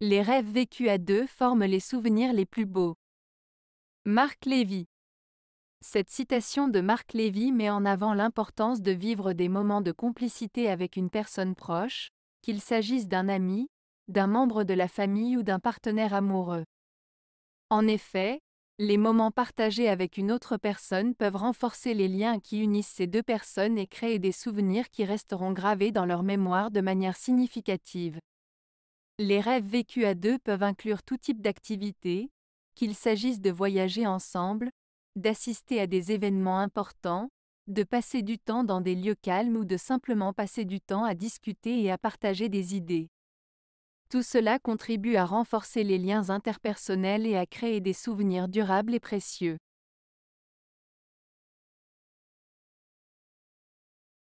Les rêves vécus à deux forment les souvenirs les plus beaux. Marc Lévy Cette citation de Marc Lévy met en avant l'importance de vivre des moments de complicité avec une personne proche, qu'il s'agisse d'un ami, d'un membre de la famille ou d'un partenaire amoureux. En effet, les moments partagés avec une autre personne peuvent renforcer les liens qui unissent ces deux personnes et créer des souvenirs qui resteront gravés dans leur mémoire de manière significative. Les rêves vécus à deux peuvent inclure tout type d'activité, qu'il s'agisse de voyager ensemble, d'assister à des événements importants, de passer du temps dans des lieux calmes ou de simplement passer du temps à discuter et à partager des idées. Tout cela contribue à renforcer les liens interpersonnels et à créer des souvenirs durables et précieux.